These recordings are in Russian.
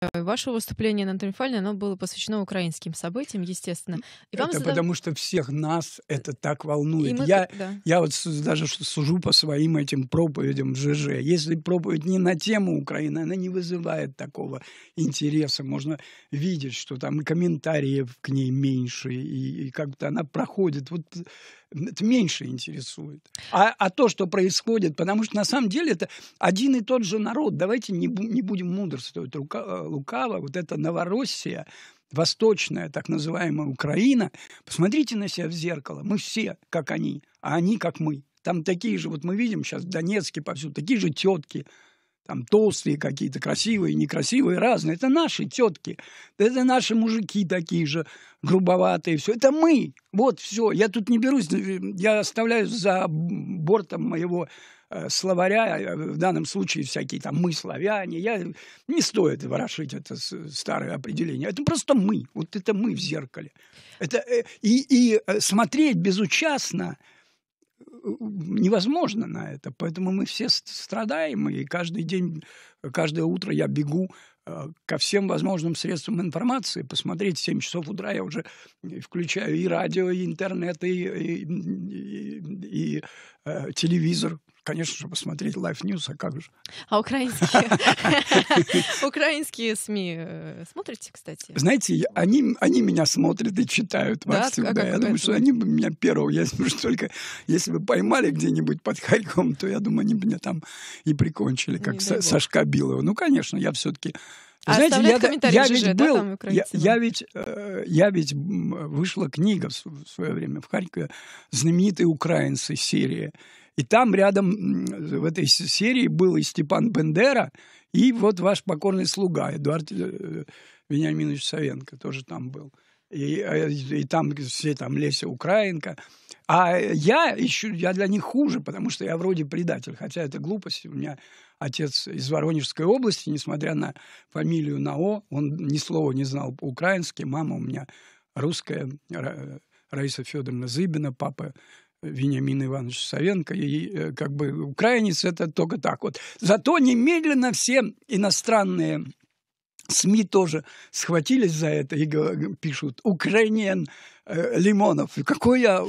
Э, ваше выступление на Триумфальной, оно было посвящено украинским событиям, естественно. И это задав... потому что всех нас это так волнует. мы... я, да. я вот даже сужу по своим этим проповедям в ЖЖ. Если проповедь не на тему Украины, она не вызывает такого интереса. Можно видеть, что там и комментариев к ней меньше, и, и как-то она проходит. Вот это меньше интересует. А, а то, что происходит, потому что на самом деле это один и тот же народ. Давайте не, не будем мудрствовать рука, э, лукаво. Вот это Новороссия, восточная так называемая Украина, посмотрите на себя в зеркало. Мы все как они, а они как мы. Там такие же, вот мы видим сейчас в Донецке повсюду, такие же тетки, там толстые какие-то, красивые, некрасивые, разные. Это наши тетки, это наши мужики такие же, грубоватые, все. Это мы, вот все. Я тут не берусь, э, я оставляю за бортом моего э, словаря, э, в данном случае всякие там «мы славяне». Я, не стоит ворошить это старое определение. Это просто мы, вот это мы в зеркале. Это, и, и смотреть безучастно – невозможно на это. Поэтому мы все страдаем, и каждый день, каждое утро я бегу э, ко всем возможным средствам информации, посмотреть в 7 часов утра я уже э, включаю и радио, и интернет, и, и, и, и э, телевизор, конечно же, посмотреть Life News, а как же. А украинские, украинские СМИ э, смотрите, кстати? Знаете, они, они меня смотрят и читают да? повсюду. А я думаю, что они бы меня первого, я думаю, что только если бы поймали где-нибудь под Харьковом, то, я думаю, они бы меня там и прикончили, как Сашка Билова. Ну, конечно, я все-таки... А Знаете, я, я, ЖЖ, ведь да, там, я, я ведь э, я ведь вышла книга в свое время в Харькове знаменитые украинцы серии и там рядом в этой серии был и Степан Бендера, и вот ваш покорный слуга Эдуард э, Вениаминович Савенко тоже там был. И, а, и там все там Леся Украинка. А я еще, я для них хуже, потому что я вроде предатель, хотя это глупость. У меня отец из Воронежской области, несмотря на фамилию Нао, он ни слова не знал по-украински. Мама у меня русская, Раиса Федоровна Зыбина, папа Вениамин Иванович Савенко, и э, как бы украинец это только так вот. Зато немедленно все иностранные СМИ тоже схватились за это и пишут «Украинен э, Лимонов». Какой я...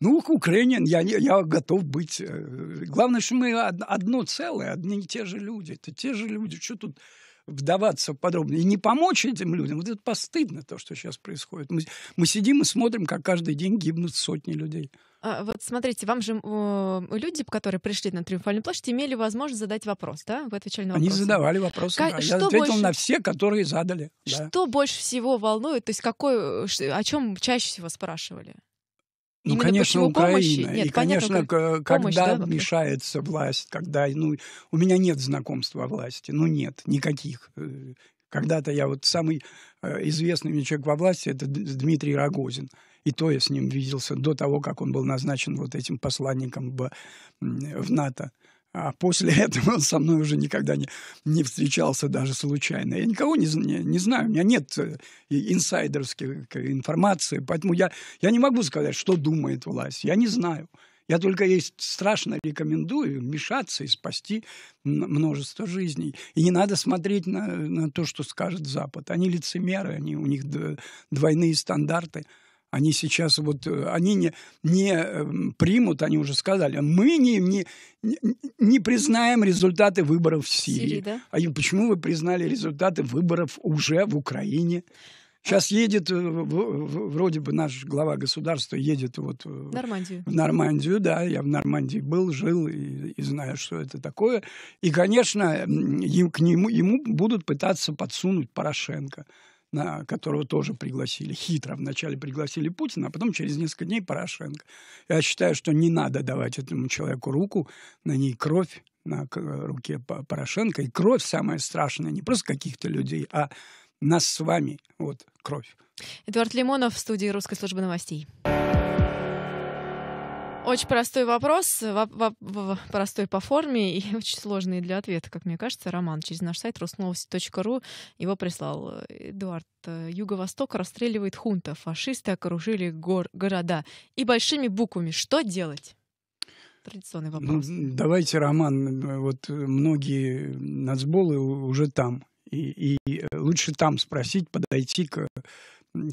Ну, украинен, я, я готов быть. Э, главное, что мы одно целое, одни и те же люди. Это те же люди. Что тут вдаваться подробно и не помочь этим людям, вот это постыдно, то, что сейчас происходит. Мы, мы сидим и смотрим, как каждый день гибнут сотни людей. А, вот смотрите, вам же люди, которые пришли на Триумфальную площадь, имели возможность задать вопрос, да? Вы отвечали на вопросы. Они задавали вопросы, как, да. Я ответил больше... на все, которые задали. Что да. больше всего волнует? То есть какой, э, о чем чаще всего спрашивали? Ну, Именно конечно, Украина. Нет, и, конечно, помощь, когда да, мешается власть, когда, ну, у меня нет знакомства о власти, ну, нет, никаких. Э. Когда-то я вот самый э, известный мне человек во власти, это Дмитрий Рогозин. И то я с ним виделся до того, как он был назначен вот этим посланником в, в НАТО. А после этого он со мной уже никогда не, не встречался даже случайно. Я никого не, не, не знаю, у меня нет э, инсайдерской э, информации, поэтому я, я не могу сказать, что думает власть. Я не знаю. Я только ей страшно рекомендую вмешаться и спасти множество жизней. И не надо смотреть на, на то, что скажет Запад. Они лицемеры, они, у них двойные стандарты. Они сейчас вот, э, они не, не эм, примут, они уже сказали, мы не, не, не признаем результаты выборов в Сирии. Сирии да? А почему вы признали результаты выборов уже в Украине? А сейчас едет, э, вроде бы наш глава государства едет вот э, Нормандию. в Нормандию, да, я в Нормандии был, жил и, и знаю, что это такое. И, конечно, им, к нему, ему будут пытаться подсунуть Порошенко на которого тоже пригласили, хитро вначале пригласили Путина, а потом через несколько дней Порошенко. Я считаю, что не надо давать этому человеку руку, на ней кровь, на э, руке Порошенко. И кровь самая страшная, не просто каких-то людей, а нас с вами, вот, кровь. Эдуард Лимонов в студии русской службы новостей. Очень простой вопрос, простой по форме и очень сложный для ответа, как мне кажется. Роман через наш сайт русновости.ру его прислал Эдуард. Э, Юго-Восток расстреливает хунта. Фашисты окружили гор- города. И большими буквами. Что делать? Традиционный ну, вопрос. Давайте, Роман, э, вот э, многие нацболы уже там. И, и лучше там спросить, подойти к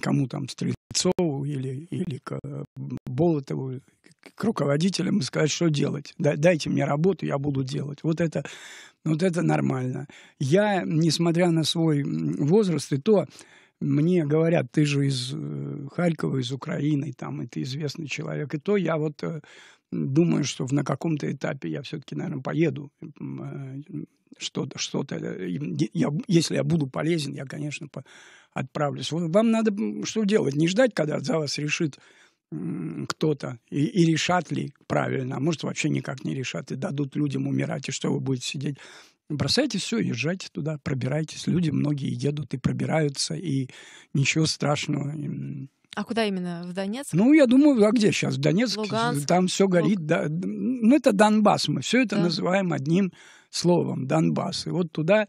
кому там, Стрельцову или, или к э, Болотову, к руководителям и сказать, что делать. Дайте мне работу, я буду делать. Вот это, вот это нормально. Я, несмотря на свой возраст и то, мне говорят, ты же из э, Харькова, из Украины, там, и ты известный человек, и то я вот э, думаю, что на каком-то этапе я все-таки, наверное, поеду. Что-то, что-то. Я, если я буду полезен, я, конечно, по отправлюсь. Вам надо что делать? Не ждать, когда за вас решит кто-то, и, и решат ли правильно, а может вообще никак не решат, и дадут людям умирать, и что вы будете сидеть. Бросайте все, езжайте туда, пробирайтесь. Люди многие едут и пробираются, и ничего страшного. А куда именно? В Донецк? Ну, я думаю, а где сейчас? В Донецк? Луганск, там все горит. Луг... Да, ну, это Донбасс. Мы все это да. называем одним словом Донбасс. И вот туда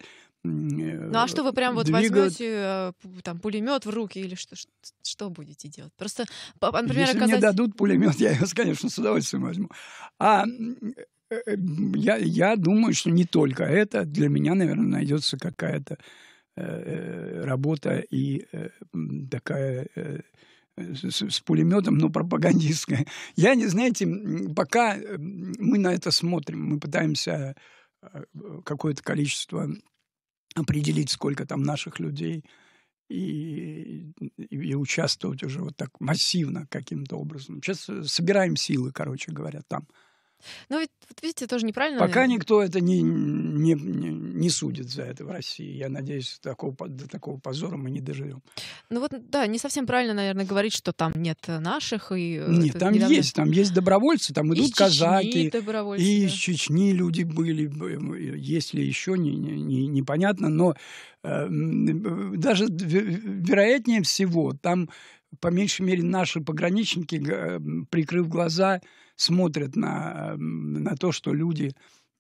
Э, ну а что вы прям вот двигать... возьмете э, там пулемет в руки или что, что будете делать? Просто, а, например, Если оказать... мне дадут пулемет, я его, конечно, с удовольствием возьму. А э, я, я думаю, что не только это. Для меня, наверное, найдется какая-то э, работа и э, такая э, с, с пулеметом, но пропагандистская. Я не, знаете, пока мы на это смотрим, мы пытаемся какое-то количество определить, сколько там наших людей, и, и участвовать уже вот так массивно каким-то образом. Сейчас э, собираем силы, короче говоря, там. Ну, вот видите, тоже неправильно. Пока наверное. никто это не, не, не судит за это в России. Я надеюсь, такого, до такого позора мы не доживем. Ну вот, да, не совсем правильно, наверное, говорить, что там нет наших. И э, нет, там недавно... есть, там есть добровольцы, там идут из казаки. Чечни и да. из Чечни люди были, если еще не, не, непонятно, но э, э даже вероятнее всего там по меньшей мере, наши пограничники, э, прикрыв глаза, смотрят на, на то, что люди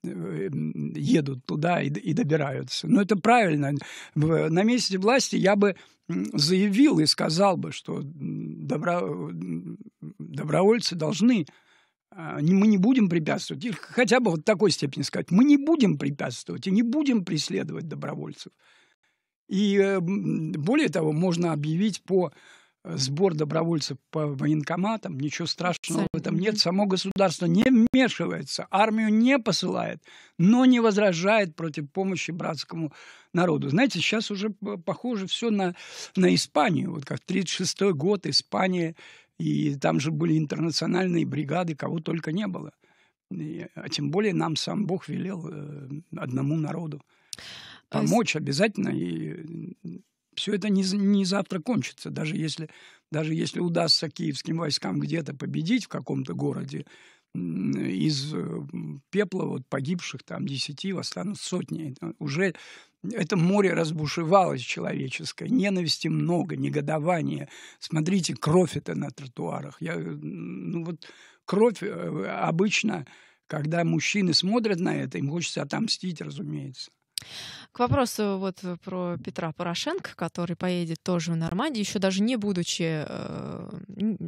э, едут туда и, и добираются. Но ну, это правильно. На месте власти я бы заявил и сказал бы, что добро, добровольцы должны а, мы не будем препятствовать, или хотя бы вот такой степени сказать, мы не будем препятствовать и не будем преследовать добровольцев. И э, более того, можно объявить по сбор добровольцев по военкоматам, ничего страшного Абсолютно. в этом нет. Само государство не вмешивается, армию не посылает, но не возражает против помощи братскому народу. Знаете, сейчас уже похоже все на, на Испанию. Вот как 1936 год Испания, и там же были интернациональные бригады, кого только не было. И, а тем более нам сам Бог велел э, одному народу э, помочь обязательно и все это не, не завтра кончится. Даже если, даже если удастся киевским войскам где-то победить в каком-то городе, из э, пепла вот погибших там десяти восстанут сотни. уже это море разбушевалось человеческое, ненависти много, негодования. Смотрите, кровь это на тротуарах. Я, э, ну вот кровь э, обычно, когда мужчины смотрят на это, им хочется отомстить, разумеется. К вопросу вот э, про Петра Порошенко, который поедет тоже в Нормандию, еще даже не будучи, э,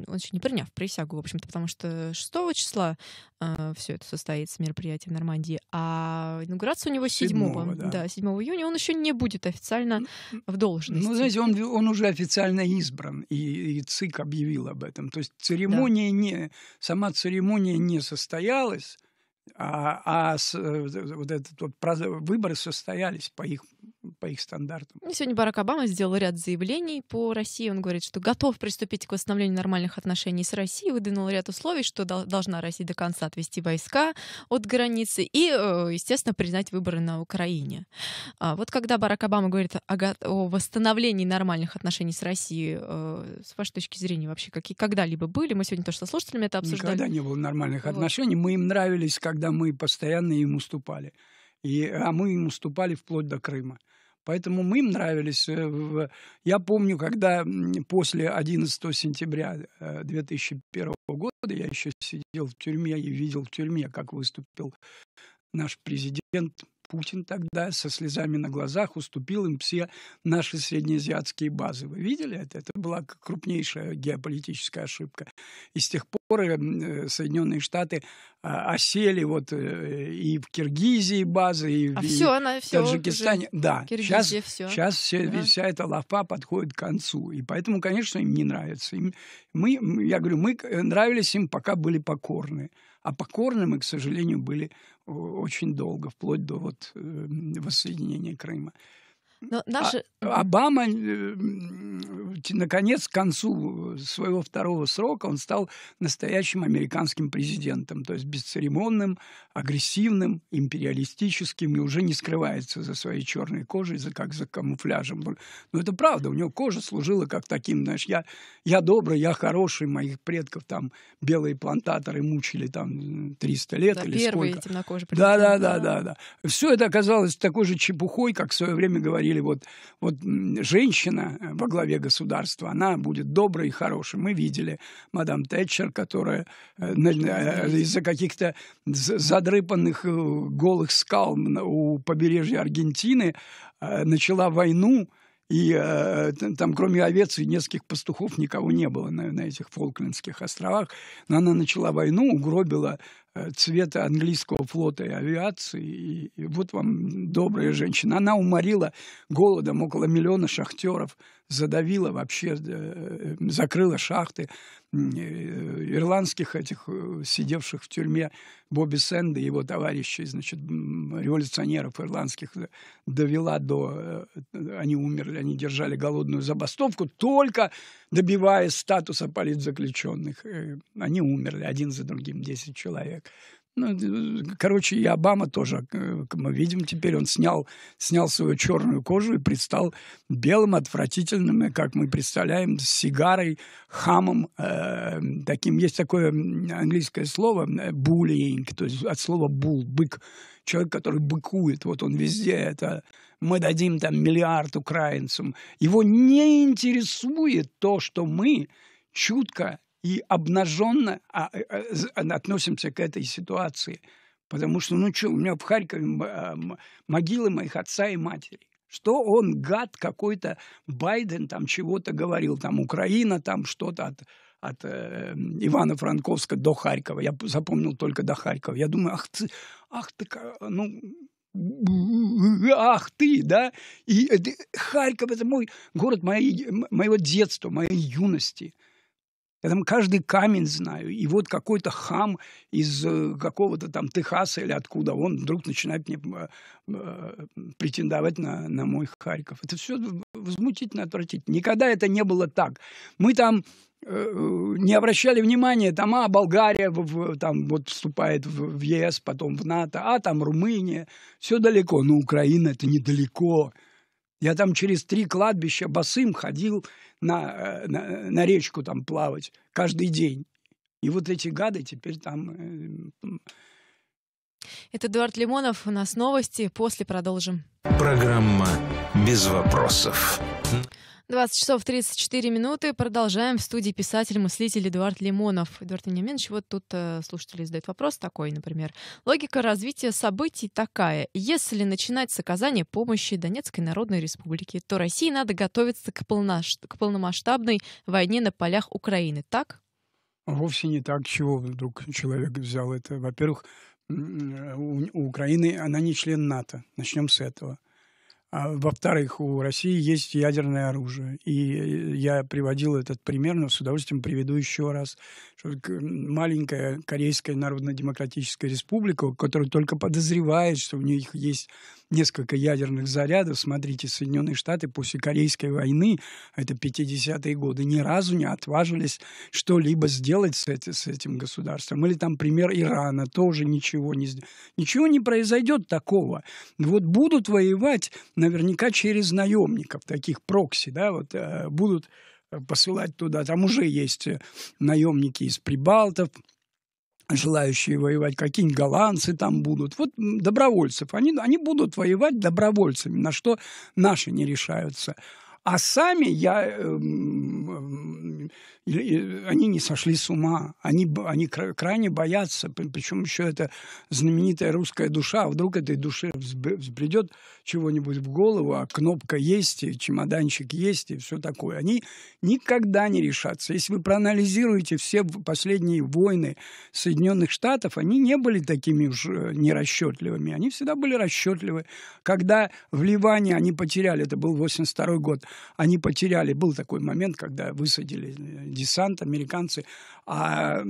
он еще не приняв присягу, в общем-то, потому что 6 числа э, все это состоится мероприятие в Нормандии, а инаугурация у него 7, 7 да. Да, 7 июня, он еще не будет официально ну, в ну, должности. Ну, знаете, он, он уже официально избран, и, и ЦИК объявил об этом. То есть церемония да. не, сама церемония не состоялась, а, а с, э, э, вот этот вот выборы состоялись по их по их стандартам. Ну, сегодня Барак Обама сделал ряд заявлений по России. Он говорит, что готов приступить к восстановлению нормальных отношений с Россией, выдвинул ряд условий, что должна Россия до конца отвести войска от границы и, э, естественно, признать выборы на Украине. А вот когда Барак Обама говорит о, о восстановлении нормальных отношений с Россией, э, с вашей точки зрения вообще, какие когда-либо были? Мы сегодня тоже со слушателями это обсуждали. Никогда не было нормальных вот. отношений. Мы им нравились, когда мы постоянно им уступали. И, а мы им уступали вплоть до Крыма. Поэтому мы им нравились. Э, э, я помню, когда после 11 сентября 2001 э, года я еще сидел в тюрьме и видел в тюрьме, как выступил наш президент Путин тогда со слезами на глазах уступил им все наши среднеазиатские базы. Вы видели это? Это была крупнейшая геополитическая ошибка. И с тех пор эм, э, Соединенные Штаты а, осели вот э, и в Киргизии базы, и а в, все, она, все в Таджикистане. Да, сейчас, все. сейчас все, да. вся эта лафа подходит к концу. И поэтому, конечно, им не нравится. Им, мы, я говорю, мы э, нравились им, пока были покорны. А покорными, к сожалению, были э, очень долго, вплоть до вот эм, воссоединения Крыма. Но а наши... а, Обама, э, наконец, к концу своего второго срока он стал настоящим американским президентом, то есть бесцеремонным, агрессивным, империалистическим и уже не скрывается за своей черной кожей, за, как за камуфляжем. Но это правда, у него кожа служила как таким, знаешь, я, я добрый, я хороший, моих предков там белые плантаторы мучили там 300 лет да, или сколько. Да, да, да, да, да. Все это оказалось такой же чепухой, как в свое время говорили говорили, вот, вот женщина э, во главе государства, она будет доброй и хорошей. Мы видели мадам Тэтчер, которая э, э, из-за каких-то задрыпанных голых скал у побережья Аргентины начала войну, и э, там, кроме овец и нескольких пастухов, никого не было на, на этих Фолклендских островах. Но она начала войну, угробила цвета английского флота и авиации. И, вот вам добрая женщина. Она уморила голодом около миллиона шахтеров, задавила вообще, э, э, закрыла шахты э, ирландских этих сидевших в тюрьме Бобби Сэнда и его товарищей, значит, революционеров ирландских, довела до... Они умерли, они держали голодную забастовку, только добиваясь статуса политзаключенных. Они умерли один за другим, 10 человек. Ну, э, короче, и Обама тоже, э, мы видим теперь, он снял, снял свою черную кожу и предстал белым, отвратительным, как мы представляем, с сигарой, хамом. Э, таким есть такое английское слово э, bullying, то есть от слова бул, бык, человек, который быкует, вот он везде, это мы дадим там миллиард украинцам. Его не интересует то, что мы чутко и обнаженно а, э, э, относимся к этой ситуации. Потому что, ну что, у меня в Харькове а, могилы моих отца и матери. Что он, гад какой-то, Байден там чего-то говорил, там Украина, там что-то от, от э, Ивана Франковска до Харькова. Я запомнил только до Харькова. Я думаю, ах ты, ах ты, ну, ах ты, да? И это, Харьков – это мой город моей, моего детства, моей юности – я там каждый камень знаю. И вот какой-то хам из э, какого-то там Техаса или откуда он вдруг начинает мне э, претендовать на, на мой Харьков. Это все возмутительно отвратительно. Никогда это не было так. Мы там э, не обращали внимания, там, а, Болгария в, там вот вступает в, в ЕС, потом в НАТО, а, там Румыния, все далеко, но ну, Украина это недалеко, я там через три кладбища босым ходил на, э, на, э, на речку там плавать каждый день. И вот эти гады теперь там... Э, Это Эдуард Лимонов. У нас новости. После продолжим. Программа «Без вопросов». 20 часов 34 минуты. Продолжаем в студии писатель-мыслитель Эдуард Лимонов. Эдуард Вениаминович, вот тут э, слушатели задают вопрос такой, например. Логика развития событий такая. Если начинать с оказания помощи Донецкой Народной республике, то России надо готовиться к, полно... к полномасштабной войне на полях Украины. Так? Вовсе не так, чего вдруг человек взял это. Во-первых, э, у, у Украины она не член НАТО. Начнем с этого. А, во-вторых, у России есть ядерное оружие. И я приводил этот пример, но с удовольствием приведу еще раз. Что маленькая Корейская Народно-Демократическая Республика, которая только подозревает, что у них есть несколько ядерных зарядов. Смотрите, Соединенные Штаты после Корейской войны, это 50-е годы, ни разу не отважились что-либо сделать с, это, с этим государством. Или там пример Ирана, тоже ничего не Ничего не произойдет такого. Вот будут воевать наверняка через наемников, таких прокси, да, вот э, будут э, посылать туда. Там уже есть э, наемники из Прибалтов, желающие воевать, какие-нибудь голландцы там будут. Вот добровольцев, они, они будут воевать добровольцами, на что наши не решаются. А сами я э, они не сошли с ума, они, они крайне боятся, причем еще это знаменитая русская душа, а вдруг этой душе взбредет чего-нибудь в голову, а кнопка есть, и чемоданчик есть, и все такое. Они никогда не решатся. Если вы проанализируете все последние войны Соединенных Штатов, они не были такими уж э, нерасчетливыми, они всегда были расчетливы. Когда в Ливане они потеряли, это был 82 год, они потеряли, был такой момент, когда высадили э, десант, американцы, а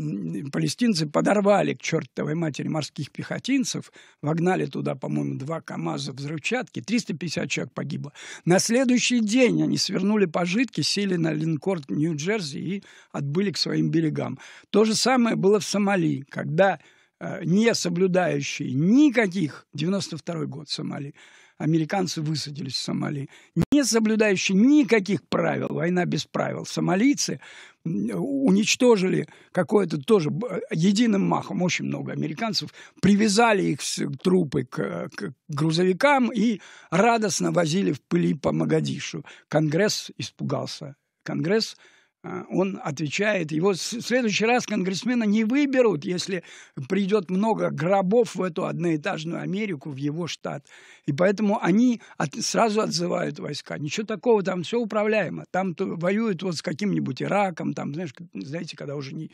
палестинцы подорвали к чертовой матери морских пехотинцев, вогнали туда, по-моему, два КАМАЗа взрывчатки, 350 человек погибло. На следующий день они свернули пожитки, сели на линкор Нью-Джерси и отбыли к своим берегам. То же самое было в Сомали, когда э, не соблюдающие никаких, 92 год Сомали, американцы высадились в Сомали, не соблюдающие никаких правил, война без правил. Сомалийцы уничтожили какое-то тоже единым махом очень много американцев, привязали их трупы к, к грузовикам и радостно возили в пыли по Магадишу. Конгресс испугался. Конгресс а, он отвечает, его в следующий раз конгрессмена не выберут, если придет много гробов в эту одноэтажную Америку, в его штат. И поэтому они от, сразу отзывают войска. Ничего такого, там все управляемо. Там воюют вот с каким-нибудь Ираком, там, знаешь, знаете, когда уже не,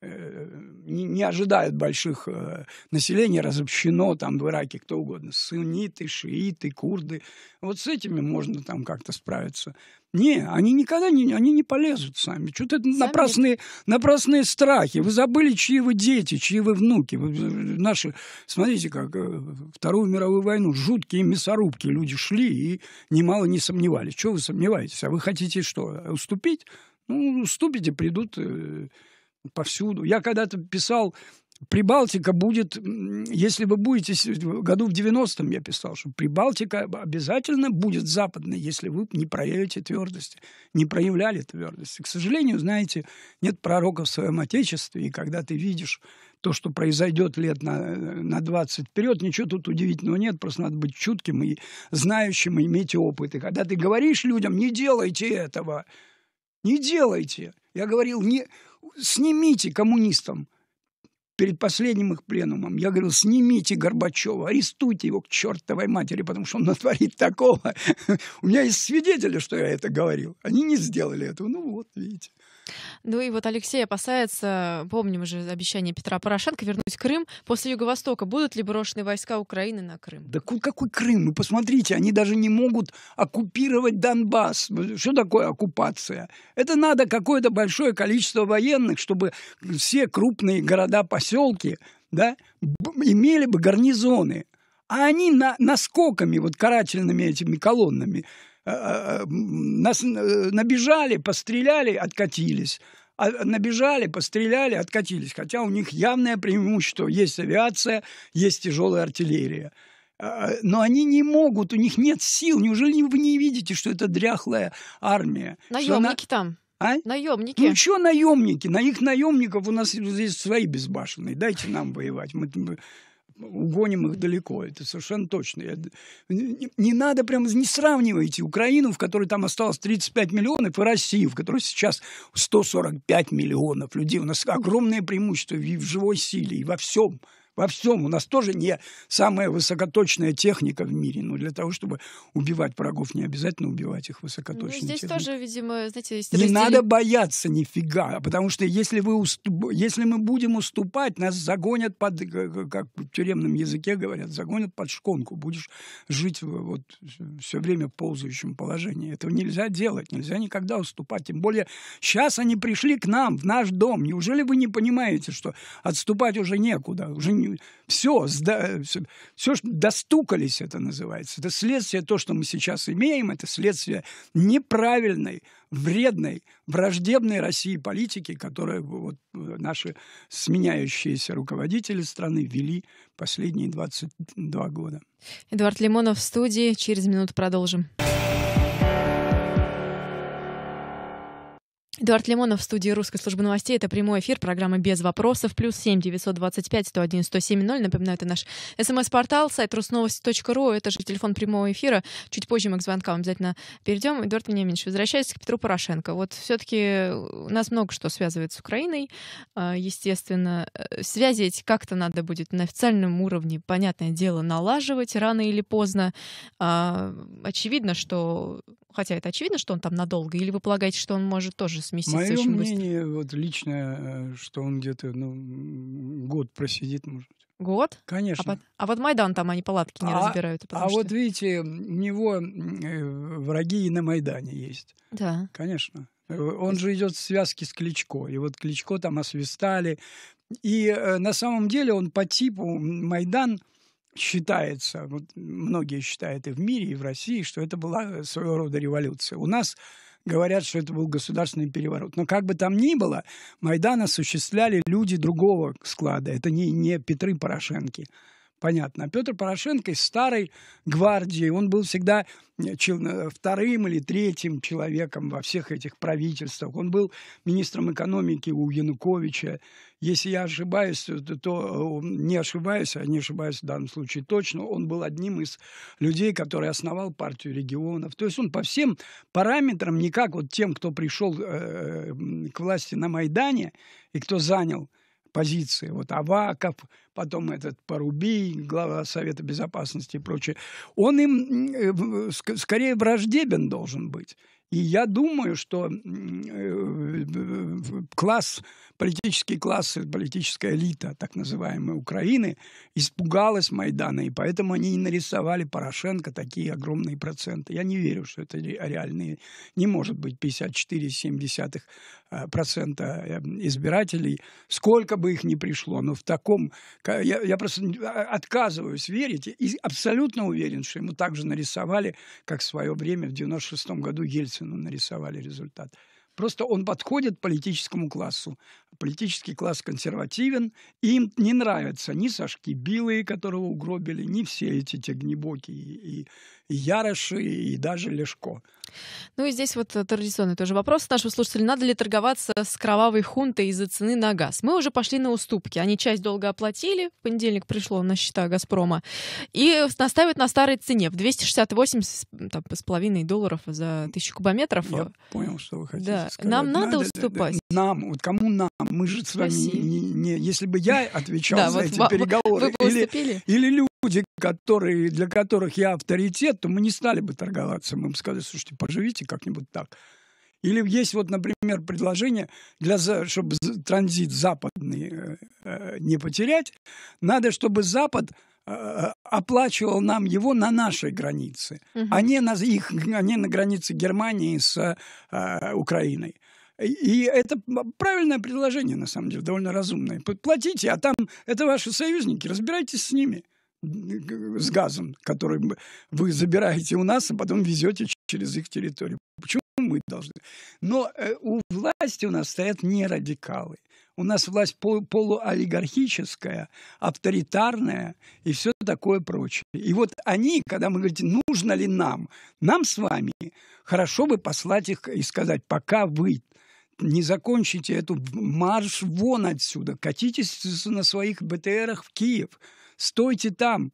Э, не ожидают больших э, населений, разобщено там в Ираке кто угодно. Сунниты, шииты, курды. Вот с этими можно там как-то справиться. Не, они никогда не, они не полезут сами. Что-то это напрасные, напрасные страхи. Вы забыли, чьи вы дети, чьи вы внуки. Вы, наши, смотрите, как э, Вторую мировую войну, жуткие мясорубки. Люди шли и немало не сомневались. Чего вы сомневаетесь? А вы хотите что, уступить? Ну, уступите, придут повсюду. Я когда-то писал Прибалтика будет, если вы будете, году в 90-м я писал, что Прибалтика обязательно будет западной, если вы не проявите твердости, не проявляли твердости. К сожалению, знаете, нет пророка в своем отечестве, и когда ты видишь то, что произойдет лет на, на 20 вперед, ничего тут удивительного нет, просто надо быть чутким и знающим, и иметь опыт. И когда ты говоришь людям, не делайте этого, не делайте. Я говорил, не, снимите коммунистам перед последним их пленумом. Я говорил, снимите Горбачева, арестуйте его к чертовой матери, потому что он натворит такого. У меня есть свидетели, что я это говорил. Они не сделали этого. Ну вот, видите. Ну и вот Алексей опасается, помним уже обещание Петра Порошенко вернуть Крым. После Юго-Востока будут ли брошены войска Украины на Крым? Да какой Крым? Ну посмотрите, они даже не могут оккупировать Донбасс. Что такое оккупация? Это надо какое-то большое количество военных, чтобы все крупные города, поселки да, имели бы гарнизоны. А они на, наскоками, вот карательными этими колоннами, Э, э, нас э, набежали, постреляли, откатились а, набежали, постреляли, откатились. Хотя у них явное преимущество. Есть авиация, есть тяжелая артиллерия. А, а, но они не могут, у них нет сил. Неужели вы не видите, что это дряхлая армия? Наемники она... там. А? Наемники. Ну что наемники? На их наемников у нас здесь свои безбашенные. Дайте нам воевать. Мы, угоним их далеко, это совершенно точно. Я... Не, не надо прям, не сравнивайте Украину, в которой там осталось 35 миллионов, и Россию, в которой сейчас 145 миллионов людей. У нас огромное преимущество в живой силе, и во всем – во всем. У нас тоже не самая высокоточная техника в мире. Но ну, для того, чтобы убивать врагов, не обязательно убивать их ну, высокоточной ну, здесь техникой. тоже, видимо, знаете, если Не надо бояться нифига, потому что если, вы уступ... если мы будем уступать, нас загонят под, э, э, как в тюремном языке говорят, загонят под шконку. Будешь жить вот все время в ползающем положении. Этого нельзя делать, нельзя никогда уступать. Тем более сейчас они пришли к нам, в наш дом. Неужели вы не понимаете, что отступать уже некуда, уже не все, сда, все, все, достукались это называется. Это следствие, то, что мы сейчас имеем, это следствие неправильной, вредной, враждебной России политики, которую вот наши сменяющиеся руководители страны вели последние 22 года. Эдуард Лимонов в студии. Через минуту Продолжим. Эдуард Лимонов в студии русской службы новостей. Это прямой эфир программы «Без вопросов». Плюс семь девятьсот двадцать пять сто один сто семь ноль. Напоминаю, это наш смс-портал, сайт русновости.ру. Это же телефон прямого эфира. Чуть позже мы к звонкам обязательно перейдем. Эдуард Вениаминович, возвращаясь к Петру Порошенко. Вот все-таки у нас много что связывает с Украиной, а, естественно. Э, связи эти как-то надо будет на официальном уровне, понятное дело, налаживать рано или поздно. А, очевидно, что хотя это очевидно, что он там надолго, или вы полагаете, что он может тоже сместиться Мое очень мнение, быстро? вот личное, э, что он где-то ну, год просидит, может. Год? А Конечно. А, под... а вот Майдан там они палатки не а, разбирают. А что... вот видите, у него э, враги и на Майдане есть. Да. Конечно. Он же идет в связке с Кличко. И вот Кличко там освистали. И э, на самом деле он по типу Майдан считается, вот многие считают и в мире, и в России, что это была своего рода революция. У нас говорят, что это был государственный переворот. Но как бы там ни было, Майдан осуществляли люди другого склада. Это не, не Петры Порошенки понятно. А Петр Порошенко из старой гвардии, он был всегда э, э, вторым или третьим человеком во всех этих правительствах. Он был министром экономики у Януковича. Если я ошибаюсь, то, то э, не ошибаюсь, а не ошибаюсь в данном случае точно, он был одним из людей, который основал партию регионов. То есть он по всем параметрам, не как вот тем, кто пришел э, к власти на Майдане и кто занял позиции. Вот Аваков, потом этот Поруби, глава Совета Безопасности и прочее. Он им э, э, скорее враждебен должен быть. И я думаю, что э, класс политический класс, политическая элита так называемой Украины испугалась Майдана, и поэтому они и нарисовали Порошенко такие огромные проценты. Я не верю, что это реальные. Не может быть 54,7% э, э, избирателей, сколько бы их ни пришло, но в таком... Я, я просто а, отказываюсь верить и абсолютно уверен, что ему также нарисовали, как в свое время в 96 году Ельцину нарисовали результат. Просто он подходит политическому классу политический класс консервативен, им не нравятся ни Сашки Билые, которого угробили, ни все эти Тягнебоки и, и Яроши, и даже Лешко. Ну и здесь вот э, традиционный тоже вопрос нашего слушателя. Надо ли торговаться с кровавой хунтой из-за цены на газ? Мы уже пошли на уступки. Они часть долго оплатили, в понедельник пришло на счета «Газпрома», и наставят на старой цене в 268 там, с половиной долларов за тысячу кубометров. Я понял, что вы хотите да. сказать. Нам надо, надо уступать. Нам, вот кому нам? мы же с вами не, не, если бы я отвечал да, за вот эти переговоры вы, вы или, или люди, которые, для которых я авторитет, то мы не стали бы торговаться. Мы бы сказали, слушайте, поживите как-нибудь так. Или есть вот, например, предложение, для, чтобы транзит западный э, э, не потерять, надо, чтобы Запад э, э, оплачивал нам его на нашей границе, угу. а, не на их, а не на границе Германии с э, Украиной. И это правильное предложение, на самом деле, довольно разумное. Платите, а там это ваши союзники, разбирайтесь с ними с газом, который вы забираете у нас, а потом везете через их территорию. Почему мы должны? Но э, у власти у нас стоят не радикалы. У нас власть пол полуолигархическая, авторитарная и все такое прочее. И вот они, когда мы говорим, нужно ли нам, нам с вами, хорошо бы послать их и сказать, пока вы не закончите эту марш вон отсюда, катитесь на своих БТРах в Киев, стойте там,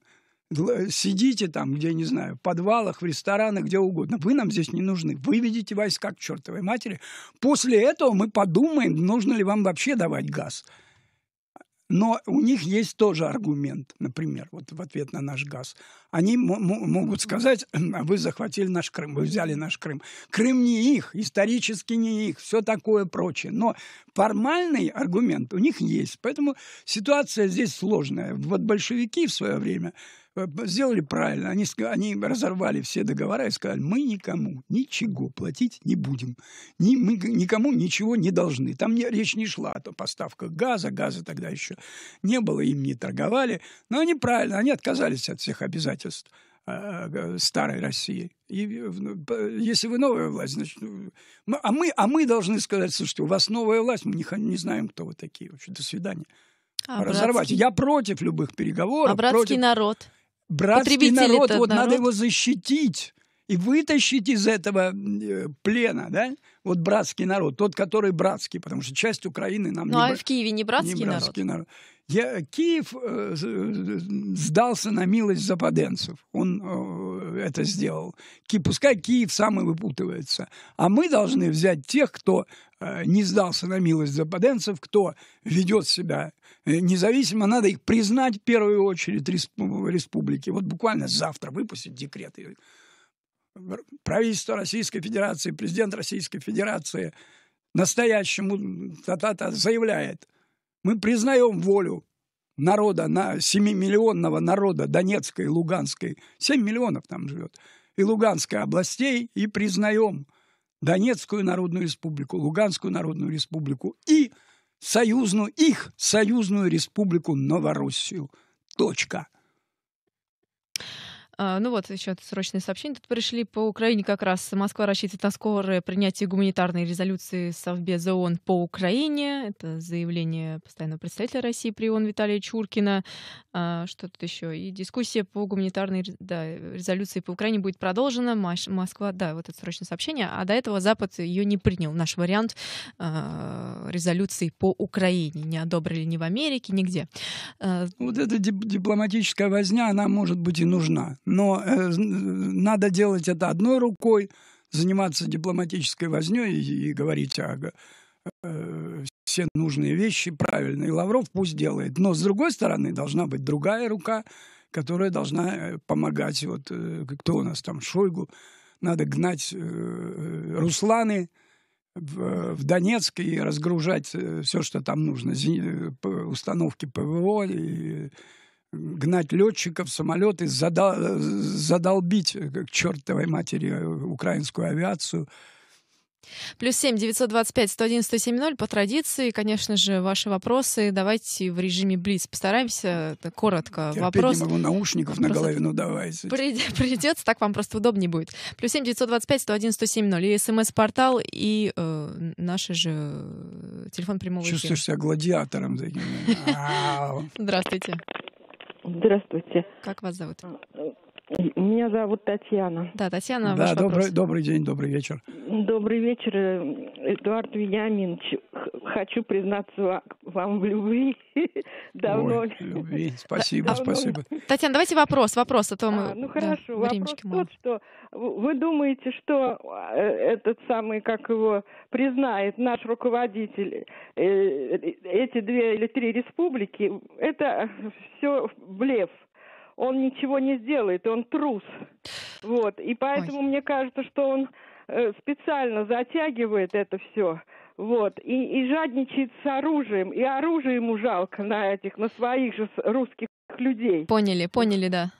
сидите там, где, не знаю, в подвалах, в ресторанах, где угодно. Вы нам здесь не нужны. Выведите войска к чертовой матери. После этого мы подумаем, нужно ли вам вообще давать газ. Но у них есть тоже аргумент, например, вот в ответ на наш газ. Они могут сказать, «А вы захватили наш Крым, вы взяли наш Крым. Крым не их, исторически не их, все такое прочее. Но формальный аргумент у них есть. Поэтому ситуация здесь сложная. Вот большевики в свое время Э, сделали правильно. Они, они разорвали все договора и сказали, мы никому ничего платить не будем. Ни, мы никому ничего не должны. Там не, речь не шла о поставках газа. Газа тогда еще не было, им не торговали. Но они правильно, они отказались от всех обязательств э, старой России. И э, ну, если вы новая власть, значит, ну, мы, а мы, а мы должны сказать, слушайте, у вас новая власть, мы не, не знаем, кто вы такие. Вообще, до свидания. А Разорвать. Братский... Я против любых переговоров. А братский против... народ. Братский народ, вот народ. надо его защитить и вытащить из этого э, плена, да, вот братский народ, тот, который братский, потому что часть Украины нам ну, не... Ну, а в Киеве не братский, не братский народ? народ? я, Киев э, э, сдался на милость западенцев. Он э, это сделал. Ки, пускай Киев сам и выпутывается. А мы должны взять тех, кто э, не сдался на милость западенцев, кто ведет себя э, независимо. Надо их признать в первую очередь республики. Вот буквально завтра выпустить декреты Правительство Российской Федерации, президент Российской Федерации настоящему та -та -та, заявляет – мы признаем волю народа, на 7-миллионного народа Донецкой и Луганской. 7 миллионов там живет. И Луганской областей, и признаем Донецкую Народную Республику, Луганскую Народную Республику и союзную, их союзную республику Новороссию. Точка. А, ну вот еще срочные сообщения. Тут пришли по Украине как раз. Москва рассчитывает на скорое принятие гуманитарной резолюции Совбеза ООН по Украине. Это заявление постоянного представителя России при ООН Виталия Чуркина. А, что тут еще? И дискуссия по гуманитарной да, резолюции по Украине будет продолжена. Москва, да, вот это срочное сообщение. А до этого Запад ее не принял. Наш вариант а, резолюции по Украине не одобрили ни в Америке, нигде. Вот эта дип дипломатическая возня, она может быть и нужна но э, надо делать это одной рукой, заниматься дипломатической возней и, и говорить о а, э, все нужные вещи правильно. И Лавров пусть делает. Но, с другой стороны, должна быть другая рука, которая должна э, помогать. Вот э, кто у нас там, Шойгу, надо гнать э, э Русланы, в Донецк и разгружать э, все, что там нужно, установки ПВО и гнать летчиков, самолеты, задолбить к чертовой матери э, украинскую авиацию. Плюс семь девятьсот двадцать пять сто один сто семь ноль По традиции, конечно же, ваши вопросы давайте в режиме близ, Постараемся коротко. Я Вопрос... не могу наушников просто... на голове, ну давайте. При... Придется, так вам просто удобнее будет. Плюс семь девятьсот двадцать пять сто один сто семь ноль И смс-портал, и э, наш же э, телефон прямого Чувствуешь себя гладиатором таким. Э, Здравствуйте. Здравствуйте. Как вас зовут? Меня зовут Татьяна. Да, Татьяна, да, добрый, вопрос. добрый день, добрый вечер. Добрый вечер, Эдуард Вениаминович. Хочу признаться вам в любви. давно. Ой, любви. Спасибо, давно. спасибо. Татьяна, давайте вопрос, вопрос, а то мы... А, ну хорошо, да, вопрос мало. тот, что вы думаете, что э, этот самый, как его признает наш руководитель, э, эти две или три республики, это все блеф он ничего не сделает, он трус. Вот. И поэтому Ой. мне кажется, что он э, специально затягивает это все. Вот. И, и жадничает с оружием. И оружие ему жалко на этих, на своих же русских людей. Поняли, поняли, да.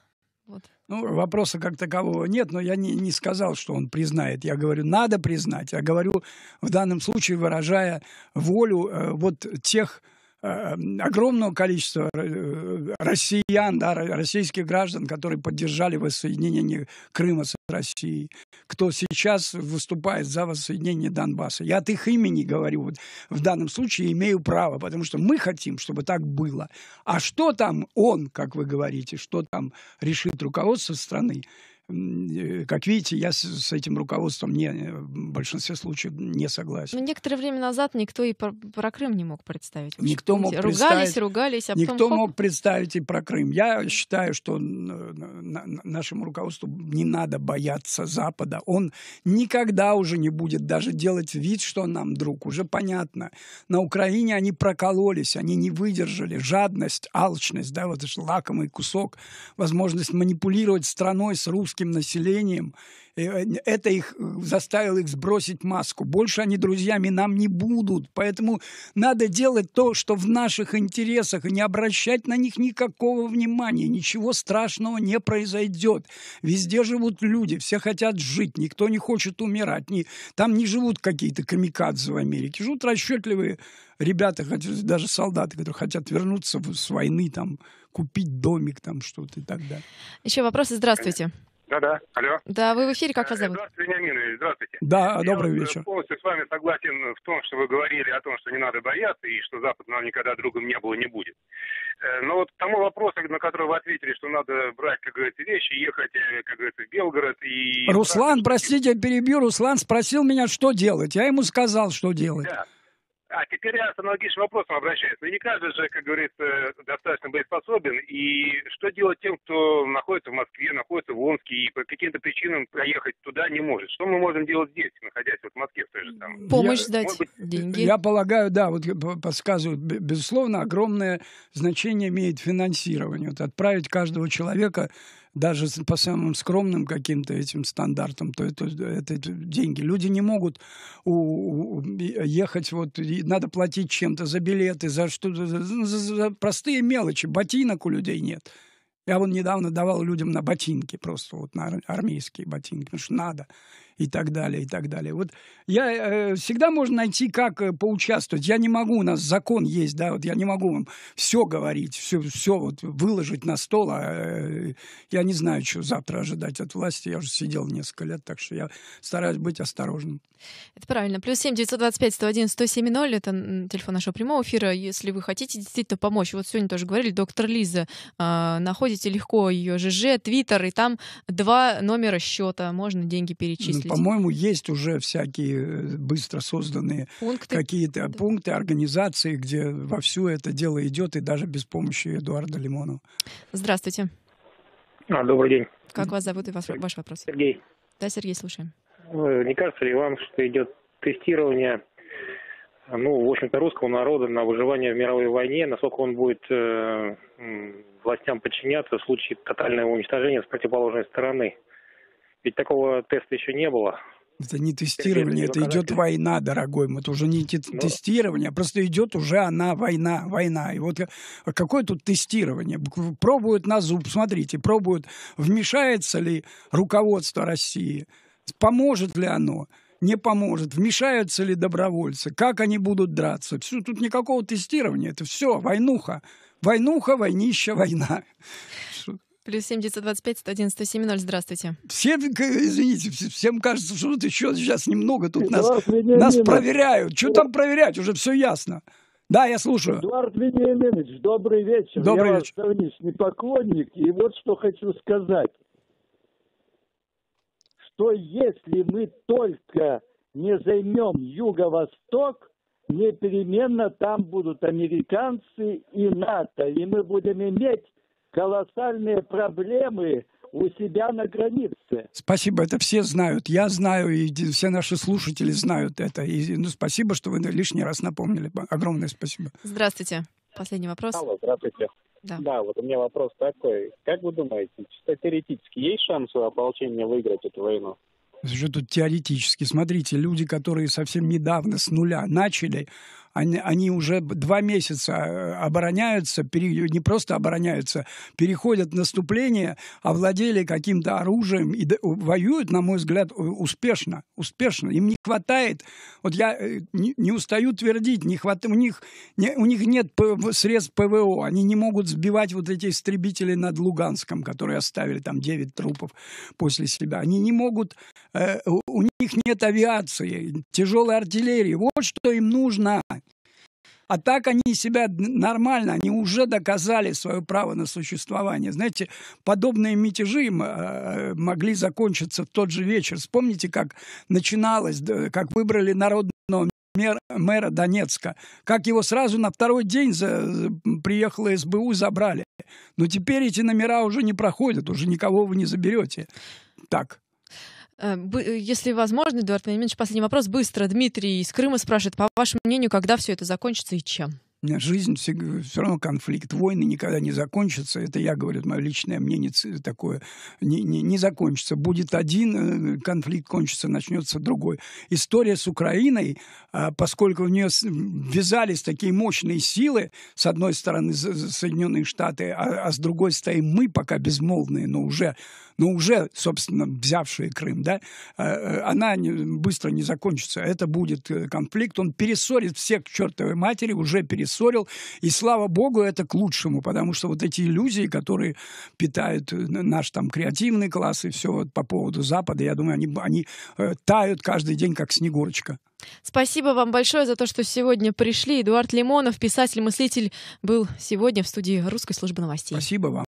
Вот. Ну, вопроса как такового нет, но я не, не сказал, что он признает. Я говорю, надо признать. Я говорю, в данном случае выражая волю э, вот тех Эм, огромного количества э, э, россиян, да, российских граждан, которые поддержали воссоединение Крыма с Россией, кто сейчас выступает за воссоединение Донбасса. Я от их имени говорю, вот в данном случае имею право, потому что мы хотим, чтобы так было. А что там он, как вы говорите, что там решит руководство страны, Э, как видите, я с этим руководством не, э, в большинстве случаев не согласен. Но ну, некоторое время назад никто и про, про Крым не мог представить. Никто мог представить. Ругались, ругались, а Никто потом... мог представить и про Крым. Я считаю, что нашему руководству не надо бояться Запада. Он никогда уже не будет даже делать вид, что нам друг. Уже понятно. На Украине они прокололись, они не выдержали. Жадность, алчность, да, вот это лакомый кусок, возможность манипулировать страной с русским русским населением. Э, это их э, заставило их сбросить маску. Больше они друзьями нам не будут. Поэтому надо делать то, что в наших интересах, и не обращать на них никакого внимания. Ничего страшного не произойдет. Везде живут люди, все хотят жить, никто не хочет умирать. Не, там не живут какие-то камикадзе в Америке. Живут расчетливые ребята, даже солдаты, которые хотят вернуться с войны, там, купить домик, там что-то и так далее. Еще вопросы. Здравствуйте. Да, да. Алло. Да, вы в эфире, как вас э, зовут? Здравствуйте, Вениаминович, здравствуйте. Да, Я добрый э, вечер. Я полностью с вами согласен в том, что вы говорили о том, что не надо бояться и что Запад нам никогда другом не было, не будет. Э, но вот тому вопросу, на который вы ответили, что надо брать, как говорится, вещи, ехать, как говорится, в Белгород и... Руслан, простите, перебью. Руслан спросил меня, что делать. Я ему сказал, что делать. Да. А теперь я с аналогичным вопросом обращаюсь. Ну, не каждый же, как говорится, достаточно боеспособен. И что делать тем, кто находится в Москве, находится в Омске и по каким-то причинам проехать туда не может? Что мы можем делать здесь, находясь вот в Москве в той же самой? Помощь я, сдать, быть... деньги. Я полагаю, да, вот подсказывают, безусловно, огромное значение имеет финансирование. Вот отправить каждого человека даже по самым скромным каким-то этим стандартам, то это, это деньги. Люди не могут у, у, ехать, вот, надо платить чем-то за билеты, за, что, за, за, за простые мелочи. Ботинок у людей нет. Я вон недавно давал людям на ботинки, просто вот на армейские ботинки, потому что надо и так далее, и так далее. Вот я э, всегда можно найти, как э, поучаствовать. Я не могу, у нас закон есть, да, вот я не могу вам все говорить, все, все вот выложить на стол, а э, я не знаю, что завтра ожидать от власти. Я уже сидел несколько лет, так что я стараюсь быть осторожным. Это правильно. Плюс семь девятьсот двадцать пять сто один сто семь ноль это телефон нашего прямого эфира. Если вы хотите действительно помочь, вот сегодня тоже говорили, доктор Лиза, э, находите легко ее ЖЖ, Твиттер, и там два номера счета, можно деньги перечислить людей. по-моему, есть уже всякие э, быстро созданные пункты. какие-то да. пункты, организации, где во вовсю это дело идет, и даже без помощи Эдуарда Лимонова. Здравствуйте. А, добрый день. Как вас зовут и ваш, ваш вопрос? Сергей. Да, Сергей, слушаем. Э, не кажется ли вам, что идет тестирование, э, ну, в общем-то, русского народа на выживание в мировой войне, насколько он будет э, властям подчиняться в случае тотального уничтожения с противоположной стороны? Ведь такого теста еще не было. Это не тестирование, это, это идет война, дорогой. Это уже не те- Но... Ну тестирование, а просто идет уже она война, война. И вот э, какое тут тестирование? Пробуют на зуб, смотрите, пробуют, вмешается ли руководство России, поможет ли оно не поможет, вмешаются ли добровольцы, как они будут драться. Все, тут никакого тестирования, это все войнуха. Войнуха, войнища, война. Плюс семь девятьсот двадцать пять сто один сто семь ноль. Здравствуйте. Всем, извините, всем кажется, что тут еще сейчас немного тут Эдуард нас, Вениамин. нас проверяют. Что там проверять? Уже все ясно. Да, я слушаю. Эдуард Вениаминович, добрый вечер. Добрый я вечер. Я ваш давнишний поклонник, и вот что хочу сказать. Что если мы только не займем Юго-Восток, непременно там будут американцы и НАТО, и мы будем иметь колоссальные проблемы у себя на границе. Спасибо, это все знают. Я знаю, и все наши слушатели знают это. И, ну, спасибо, что вы лишний раз напомнили. Огромное спасибо. Здравствуйте. Последний вопрос. Алло, здравствуйте. Да. да, вот у меня вопрос такой. Как вы думаете, чисто теоретически есть шанс у ополчения выиграть эту войну? Что тут теоретически? Смотрите, люди, которые совсем недавно с нуля начали, они, они уже два месяца э, обороняются, пере, не просто обороняются, переходят в наступление, овладели а каким-то оружием и воюют, на мой взгляд, успешно. Успешно. Им не хватает, вот я э, не, не устаю твердить, не хват, у, них, не, у них нет средств ПВО, они не могут сбивать вот эти истребители над Луганском, которые оставили там 9 трупов после себя. Они не могут, э, у них нет авиации, тяжелой артиллерии. Вот что им нужно. А так они себя нормально, они уже доказали свое право на существование. Знаете, подобные мятежи а, могли закончиться в тот же вечер. Вспомните, как начиналось, как выбрали народного мэра Донецка, как его сразу на второй день за, приехало СБУ, забрали. Но теперь эти номера уже не проходят, уже никого вы не заберете. Так. Э, э, если возможно, Эдуард Владимирович, последний вопрос. Быстро. Дмитрий из Крыма спрашивает, по вашему мнению, когда все это закончится и чем? Жизнь всегда, все равно конфликт, войны никогда не закончатся. Это я говорю, это мое личное мнение такое. Не, не, не закончится. Будет один э, конфликт, кончится, начнется другой. История с Украиной, а, поскольку в нее ввязались такие мощные силы, с одной стороны Соединенные Штаты, а, а с другой стоим мы, пока безмолвные, но уже но уже, собственно, взявшие Крым, да, э, э, она не, быстро не закончится. Это будет э, конфликт. Он перессорит всех к чертовой матери, уже перессорил. И слава богу, это к лучшему, потому что вот эти иллюзии, которые питают наш там креативный класс и все вот по поводу Запада, я думаю, они, они тают каждый день, как снегурочка. Спасибо вам большое за то, что сегодня пришли. Эдуард Лимонов, писатель-мыслитель, был сегодня в студии русской службы новостей. Спасибо вам.